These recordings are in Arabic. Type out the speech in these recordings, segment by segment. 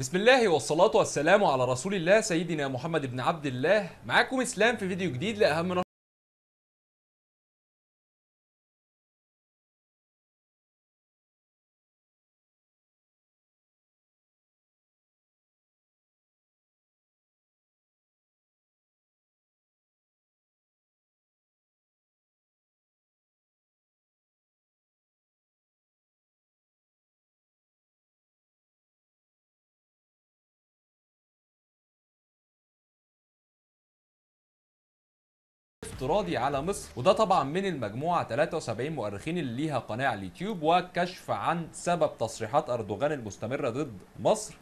بسم الله والصلاة والسلام على رسول الله سيدنا محمد بن عبد الله معاكم اسلام في فيديو جديد لأهم افتراضي على مصر وده طبعا من المجموعه 73 مؤرخين اللي ليها قناه على اليوتيوب وكشف عن سبب تصريحات اردوغان المستمره ضد مصر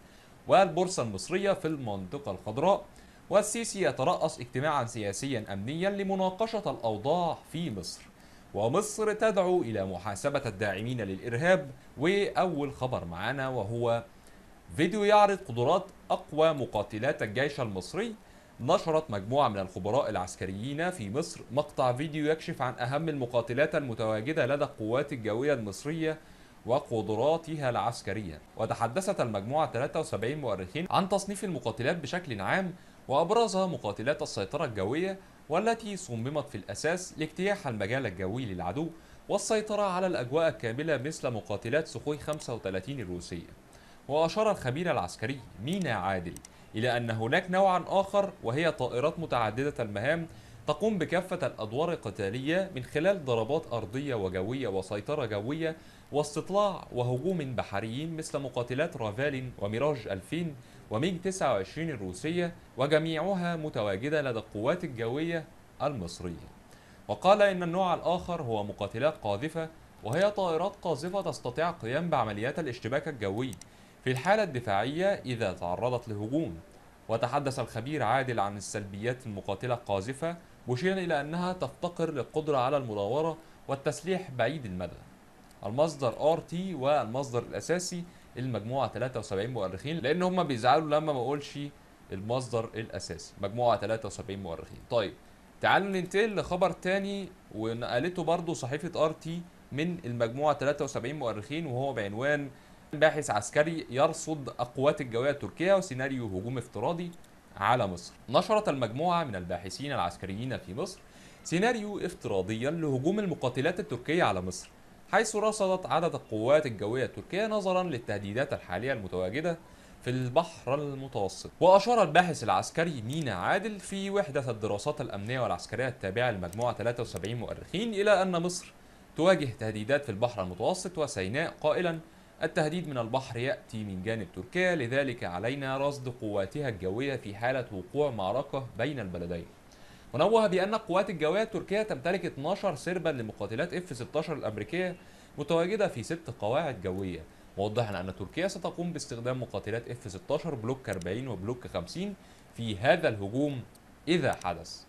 والبورصه المصريه في المنطقه الخضراء والسيسي يترأس اجتماعا سياسيا امنيا لمناقشه الاوضاع في مصر ومصر تدعو الى محاسبه الداعمين للارهاب واول خبر معانا وهو فيديو يعرض قدرات اقوى مقاتلات الجيش المصري نشرت مجموعة من الخبراء العسكريين في مصر مقطع فيديو يكشف عن أهم المقاتلات المتواجدة لدى القوات الجوية المصرية وقدراتها العسكرية وتحدثت المجموعة 73 مؤرخين عن تصنيف المقاتلات بشكل عام وأبرزها مقاتلات السيطرة الجوية والتي صممت في الأساس لاجتياح المجال الجوي للعدو والسيطرة على الأجواء الكاملة مثل مقاتلات سخوي 35 الروسية وأشار الخبير العسكري مينا عادل إلى أن هناك نوعا آخر وهي طائرات متعددة المهام تقوم بكافة الأدوار القتالية من خلال ضربات أرضية وجوية وسيطرة جوية واستطلاع وهجوم بحريين مثل مقاتلات رافال وميراج 2000 وميج 29 الروسية وجميعها متواجدة لدى القوات الجوية المصرية وقال إن النوع الآخر هو مقاتلات قاذفة وهي طائرات قاذفة تستطيع القيام بعمليات الاشتباك الجوي في الحالة الدفاعية إذا تعرضت لهجوم وتحدث الخبير عادل عن السلبيات المقاتلة القاذفة مشيرا إلى أنها تفتقر للقدرة على المداورة والتسليح بعيد المدى المصدر ار تي والمصدر الاساسي المجموعه 73 مؤرخين لان هم بيزعلوا لما ما اقولش المصدر الاساسي مجموعه 73 مؤرخين طيب تعالوا ننتقل لخبر تاني ونقلته برضه صحيفه ار تي من المجموعه 73 مؤرخين وهو بعنوان باحث عسكري يرصد القوات الجوية التركية وسيناريو هجوم افتراضي على مصر نشرت المجموعة من الباحثين العسكريين في مصر سيناريو افتراضيا لهجوم المقاتلات التركية على مصر حيث رصدت عدد القوات الجوية التركية نظرا للتهديدات الحالية المتواجدة في البحر المتوسط وأشار الباحث العسكري مينا عادل في وحدة الدراسات الأمنية والعسكرية التابعة لمجموعة 73 مؤرخين إلى أن مصر تواجه تهديدات في البحر المتوسط وسيناء قائلا التهديد من البحر يأتي من جانب تركيا لذلك علينا رصد قواتها الجوية في حالة وقوع معركة بين البلدين ونوه بأن القوات الجوية التركية تمتلك 12 سربا لمقاتلات F-16 الأمريكية متواجدة في ست قواعد جوية موضحا أن تركيا ستقوم باستخدام مقاتلات F-16 بلوك 40 وبلوك 50 في هذا الهجوم إذا حدث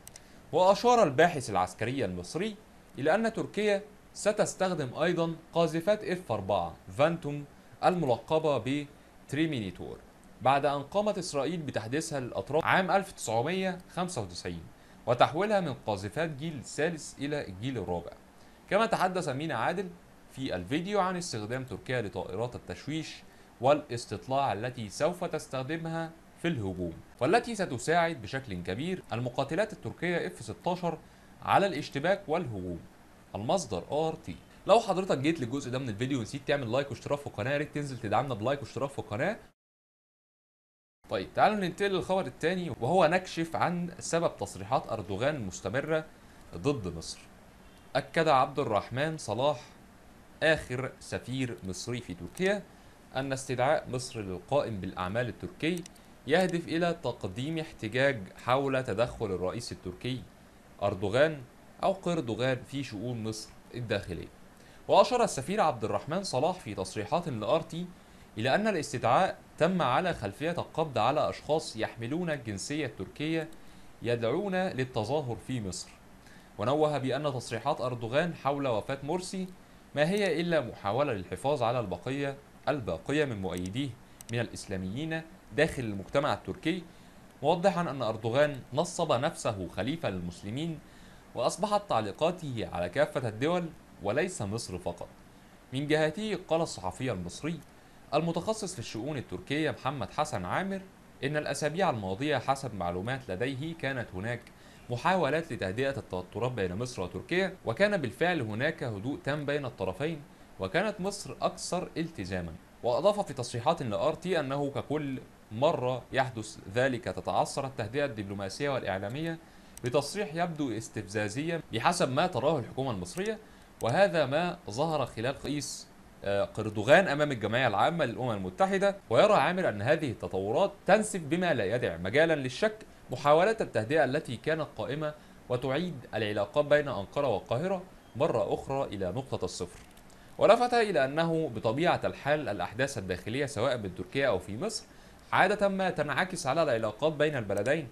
وأشار الباحث العسكري المصري إلى أن تركيا ستستخدم أيضا قاذفات F4 فانتوم الملقبة ب تريمينيتور بعد أن قامت إسرائيل بتحديثها للأطراف عام 1995 وتحويلها من قاذفات جيل الثالث إلى الجيل الرابع كما تحدث مينا عادل في الفيديو عن استخدام تركيا لطائرات التشويش والاستطلاع التي سوف تستخدمها في الهجوم والتي ستساعد بشكل كبير المقاتلات التركية F-16 على الاشتباك والهجوم المصدر ار تي لو حضرتك جيت للجزء ده من الفيديو ونسيت تعمل لايك واشتراك في القناه يا ريت تنزل تدعمنا بلايك واشتراك في القناه طيب تعالوا ننتقل للخبر الثاني وهو نكشف عن سبب تصريحات اردوغان المستمره ضد مصر اكد عبد الرحمن صلاح اخر سفير مصري في تركيا ان استدعاء مصر للقائم بالاعمال التركي يهدف الى تقديم احتجاج حول تدخل الرئيس التركي اردوغان أو قردوغان في شؤون مصر الداخلية وأشار السفير عبد الرحمن صلاح في تصريحات لآرتي إلى أن الاستدعاء تم على خلفية القبض على أشخاص يحملون الجنسية التركية يدعون للتظاهر في مصر ونوه بأن تصريحات أردوغان حول وفاة مرسي ما هي إلا محاولة للحفاظ على البقية الباقية من مؤيديه من الإسلاميين داخل المجتمع التركي موضحا أن أردوغان نصب نفسه خليفة للمسلمين وأصبحت تعليقاته على كافة الدول وليس مصر فقط من جهته قال الصحفي المصري المتخصص في الشؤون التركية محمد حسن عامر إن الأسابيع الماضية حسب معلومات لديه كانت هناك محاولات لتهدئة التوترات بين مصر وتركيا وكان بالفعل هناك هدوء تام بين الطرفين وكانت مصر أكثر التزاما وأضاف في تصريحات لآر تي أنه ككل مرة يحدث ذلك تتعثر التهدئة الدبلوماسية والإعلامية بتصريح يبدو استفزازيا بحسب ما تراه الحكومة المصرية وهذا ما ظهر خلال رئيس آه، قردوغان أمام الجمعية العامة للأمم المتحدة ويرى عامر أن هذه التطورات تنسف بما لا يدع مجالا للشك محاولات التهدئة التي كانت قائمة وتعيد العلاقات بين أنقرة والقاهرة مرة أخرى إلى نقطة الصفر ولفت إلى أنه بطبيعة الحال الأحداث الداخلية سواء بتركيا أو في مصر عادة ما تنعكس على العلاقات بين البلدين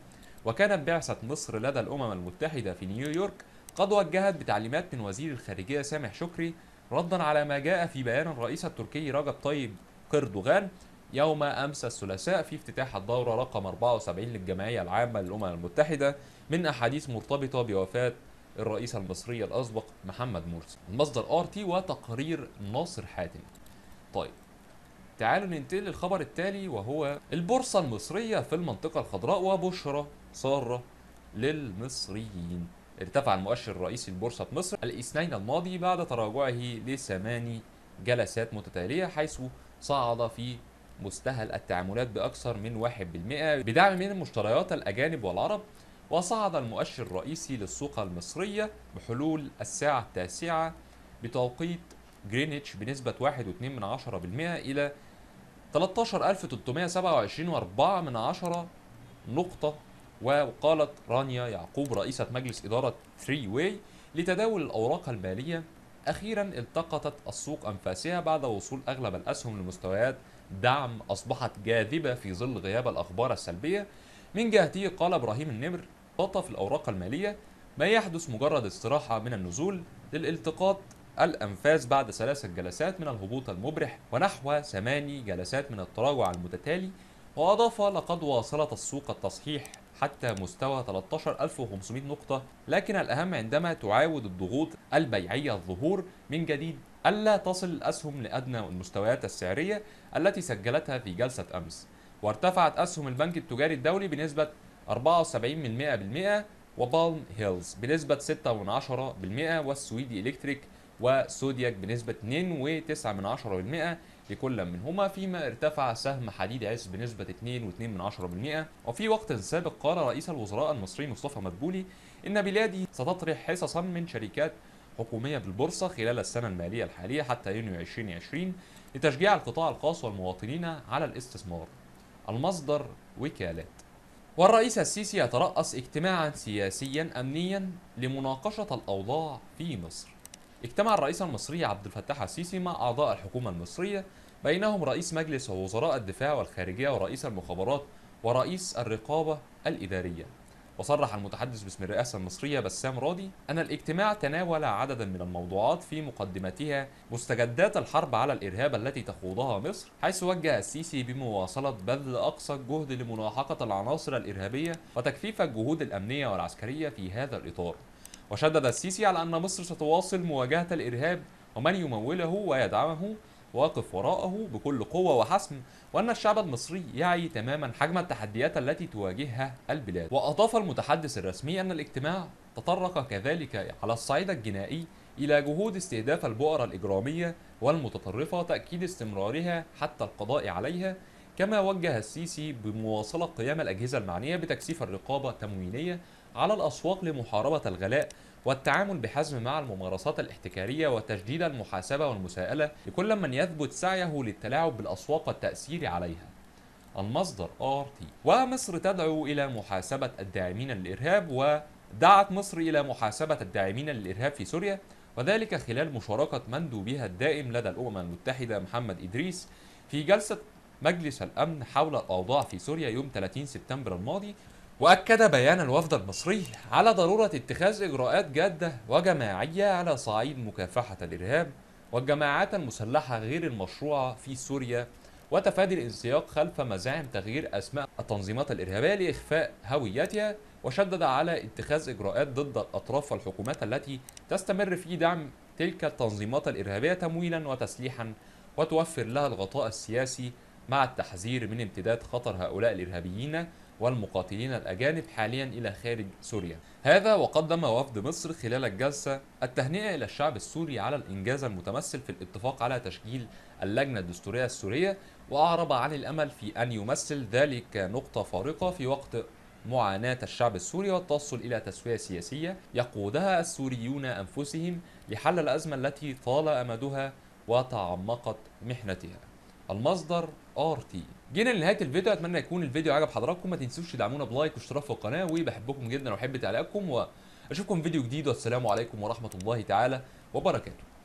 وكانت بعثة مصر لدى الأمم المتحدة في نيويورك قد وجهت بتعليمات من وزير الخارجية سامح شكري ردا على ما جاء في بيان الرئيس التركي رجب طيب قردوغان يوم أمس الثلاثاء في افتتاح الدورة رقم 74 للجمعية العامة للأمم المتحدة من أحاديث مرتبطة بوفاة الرئيس المصري الأسبق محمد مرسي المصدر آرتي وتقرير ناصر حاتم طيب تعالوا ننتقل للخبر التالي وهو البورصة المصرية في المنطقة الخضراء وبشرى سارة للمصريين ارتفع المؤشر الرئيسي لبورصة مصر الاثنين الماضي بعد تراجعه لثماني جلسات متتالية حيث صعد في مستهل التعاملات بأكثر من 1% بدعم من المشتريات الأجانب والعرب وصعد المؤشر الرئيسي للسوق المصرية بحلول الساعة التاسعة بتوقيت جرينتش بنسبة 1.2% إلى 13327.4 نقطة وقالت رانيا يعقوب رئيسة مجلس إدارة 3 واي لتداول الأوراق المالية أخيرا التقطت السوق أنفاسها بعد وصول أغلب الأسهم لمستويات دعم أصبحت جاذبة في ظل غياب الأخبار السلبية من جهته قال إبراهيم النمر في الأوراق المالية ما يحدث مجرد استراحة من النزول للالتقاط الأنفاس بعد ثلاثة جلسات من الهبوط المبرح ونحو ثماني جلسات من التراجع المتتالي وأضاف لقد واصلت السوق التصحيح حتى مستوى 13500 نقطة لكن الأهم عندما تعاود الضغوط البيعية الظهور من جديد ألا تصل الأسهم لأدنى المستويات السعرية التي سجلتها في جلسة أمس وارتفعت أسهم البنك التجاري الدولي بنسبة 74% وبالم هيلز بنسبة 6.1% والسويدي إلكتريك وسودياك بنسبة 2.9% لكل منهما فيما ارتفع سهم حديد عز بنسبة 2.2% وفي وقت سابق قال رئيس الوزراء المصري مصطفى مدبولي إن بلادي ستطرح حصصا من شركات حكومية بالبورصة خلال السنة المالية الحالية حتى يونيو 2020 لتشجيع القطاع الخاص والمواطنين على الاستثمار المصدر وكالات والرئيس السيسي يترأس اجتماعا سياسيا أمنيا لمناقشة الأوضاع في مصر اجتمع الرئيس المصري عبد الفتاح السيسي مع أعضاء الحكومة المصرية بينهم رئيس مجلس وزراء الدفاع والخارجية ورئيس المخابرات ورئيس الرقابة الإدارية وصرح المتحدث باسم الرئاسة المصرية بسام راضي أن الاجتماع تناول عددا من الموضوعات في مقدمتها مستجدات الحرب على الإرهاب التي تخوضها مصر حيث وجه السيسي بمواصلة بذل أقصى الجهد لملاحقة العناصر الإرهابية وتكثيف الجهود الأمنية والعسكرية في هذا الإطار وشدد السيسي على أن مصر ستواصل مواجهة الإرهاب ومن يموله ويدعمه واقف وراءه بكل قوة وحسم وأن الشعب المصري يعي تماما حجم التحديات التي تواجهها البلاد وأضاف المتحدث الرسمي أن الاجتماع تطرق كذلك على الصعيد الجنائي إلى جهود استهداف البؤر الإجرامية والمتطرفة تأكيد استمرارها حتى القضاء عليها كما وجه السيسي بمواصلة قيام الأجهزة المعنية بتكثيف الرقابة التموينية على الأسواق لمحاربة الغلاء والتعامل بحزم مع الممارسات الاحتكارية وتشديد المحاسبة والمساءلة لكل من يثبت سعيه للتلاعب بالأسواق والتأثير عليها المصدر RT ومصر تدعو إلى محاسبة الداعمين للإرهاب ودعت مصر إلى محاسبة الداعمين للإرهاب في سوريا وذلك خلال مشاركة مندوبها الدائم لدى الأمم المتحدة محمد إدريس في جلسة مجلس الأمن حول الأوضاع في سوريا يوم 30 سبتمبر الماضي وأكد بيان الوفد المصري على ضرورة اتخاذ إجراءات جادة وجماعية على صعيد مكافحة الإرهاب والجماعات المسلحة غير المشروعة في سوريا وتفادي الانسياق خلف مزاعم تغيير أسماء التنظيمات الإرهابية لإخفاء هويتها وشدد على اتخاذ إجراءات ضد الأطراف والحكومات التي تستمر في دعم تلك التنظيمات الإرهابية تمويلا وتسليحا وتوفر لها الغطاء السياسي مع التحذير من امتداد خطر هؤلاء الإرهابيين والمقاتلين الأجانب حاليا إلى خارج سوريا هذا وقدم وفد مصر خلال الجلسة التهنئة إلى الشعب السوري على الإنجاز المتمثل في الاتفاق على تشكيل اللجنة الدستورية السورية وأعرب عن الأمل في أن يمثل ذلك نقطة فارقة في وقت معاناة الشعب السوري والتوصل إلى تسوية سياسية يقودها السوريون أنفسهم لحل الأزمة التي طال أمدها وتعمقت محنتها المصدر ار تي جينا لنهايه الفيديو اتمنى يكون الفيديو عجب حضراتكم ما تنسوش تدعمونا بلايك واشتراك في القناه وبحبكم جدا واحب تعليقكم واشوفكم في فيديو جديد والسلام عليكم ورحمه الله تعالى وبركاته